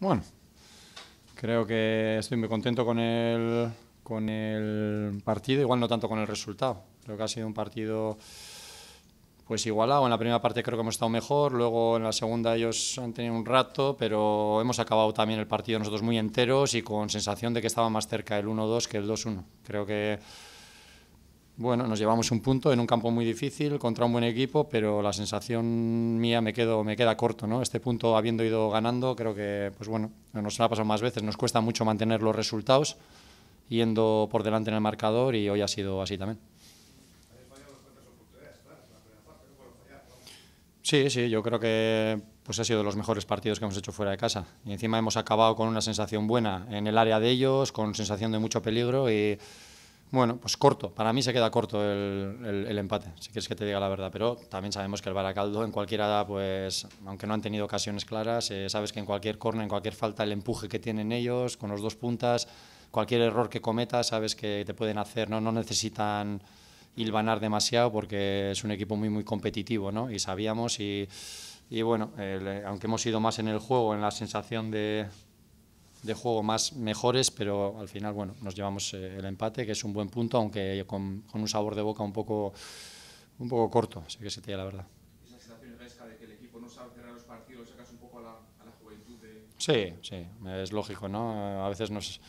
Bueno, creo que estoy muy contento con el, con el partido, igual no tanto con el resultado. Creo que ha sido un partido pues igualado. En la primera parte creo que hemos estado mejor, luego en la segunda ellos han tenido un rato, pero hemos acabado también el partido nosotros muy enteros y con sensación de que estaba más cerca el 1-2 que el 2-1. Creo que bueno, nos llevamos un punto en un campo muy difícil contra un buen equipo, pero la sensación mía me quedo me queda corto, ¿no? Este punto habiendo ido ganando, creo que pues bueno, nos ha pasado más veces, nos cuesta mucho mantener los resultados yendo por delante en el marcador y hoy ha sido así también. Sí, sí, yo creo que pues ha sido de los mejores partidos que hemos hecho fuera de casa. Y encima hemos acabado con una sensación buena en el área de ellos, con sensación de mucho peligro y bueno, pues corto. Para mí se queda corto el, empate, si quieres que te diga la verdad. Pero también sabemos que el Baracaldo en cualquier edad, pues, aunque no han tenido ocasiones claras, eh, sabes que en cualquier corner, en cualquier falta, el empuje que tienen ellos, con los dos puntas, cualquier error que cometas, sabes que te pueden hacer, ¿no? necesitan hilvanar demasiado porque es un equipo muy, muy competitivo, ¿no? Y sabíamos y, bueno, eh, aunque hemos ido más en el juego, en la sensación de de juego más mejores, pero al final bueno, nos llevamos eh, el empate, que es un buen punto, aunque con, con un sabor de boca un poco, un poco corto, así que se te la verdad. ¿Esa de que el equipo no cerrar los partidos, un poco a la, juventud? De... Sí, sí, es lógico, ¿no? A veces nos,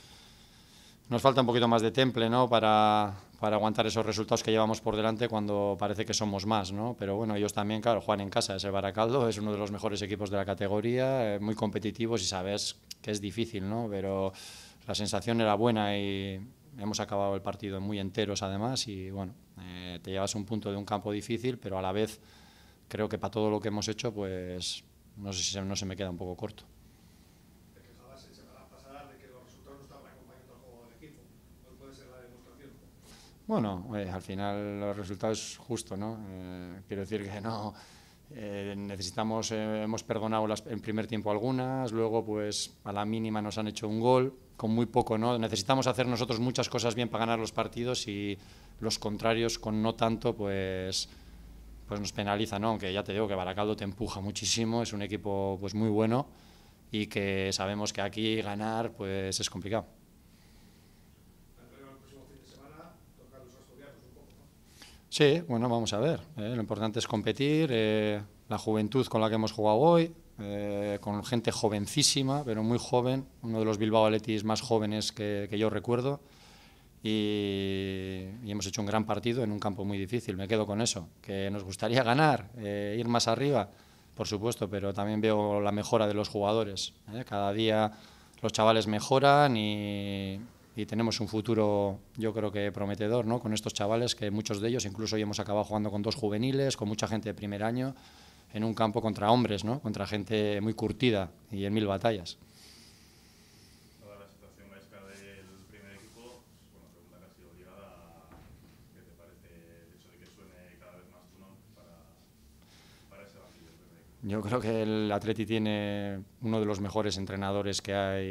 nos falta un poquito más de temple, ¿no? Para, para aguantar esos resultados que llevamos por delante cuando parece que somos más, ¿no? Pero bueno, ellos también, claro, juegan en casa, ese Baracaldo es uno de los mejores equipos de la categoría, eh, muy competitivos y sabes que es difícil, ¿no? Pero la sensación era buena y hemos acabado el partido muy enteros además y bueno, eh, te llevas un punto de un campo difícil, pero a la vez creo que para todo lo que hemos hecho, pues no sé si no se me queda un poco corto. de que los resultados no estaban acompañando juego del equipo. Bueno, eh, al final los resultados es justo, ¿no? Eh, quiero decir que no eh, necesitamos, eh, hemos perdonado en primer tiempo algunas, luego pues a la mínima nos han hecho un gol, con muy poco, ¿no? Necesitamos hacer nosotros muchas cosas bien para ganar los partidos y los contrarios con no tanto pues, pues nos penaliza, ¿no? Aunque ya te digo que Baracaldo te empuja muchísimo, es un equipo pues muy bueno y que sabemos que aquí ganar pues es complicado. Sí, bueno, vamos a ver. ¿eh? lo importante es competir. Eh, la juventud con la que hemos jugado hoy, eh, con gente jovencísima, pero muy joven, uno de los Bilbao Atletis más jóvenes que, yo recuerdo. Y, hemos hecho un gran partido en un campo muy difícil, me quedo con eso. Que nos gustaría ganar, ir más arriba, por supuesto, pero también veo la mejora de los jugadores. Cada día los chavales mejoran y, y tenemos un futuro, yo creo que prometedor, ¿no? Con estos chavales, que muchos de ellos, incluso hoy hemos acabado jugando con dos juveniles, con mucha gente de primer año, en un campo contra hombres, ¿no? Contra gente muy curtida y en mil batallas. Yo creo que el Atleti tiene uno de los mejores entrenadores que hay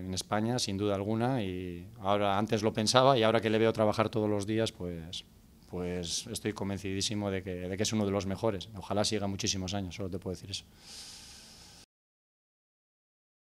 en España, sin duda alguna, y ahora antes lo pensaba y ahora que le veo trabajar todos los días, pues, pues estoy convencidísimo de que, de que es uno de los mejores. Ojalá siga muchísimos años, solo te puedo decir eso.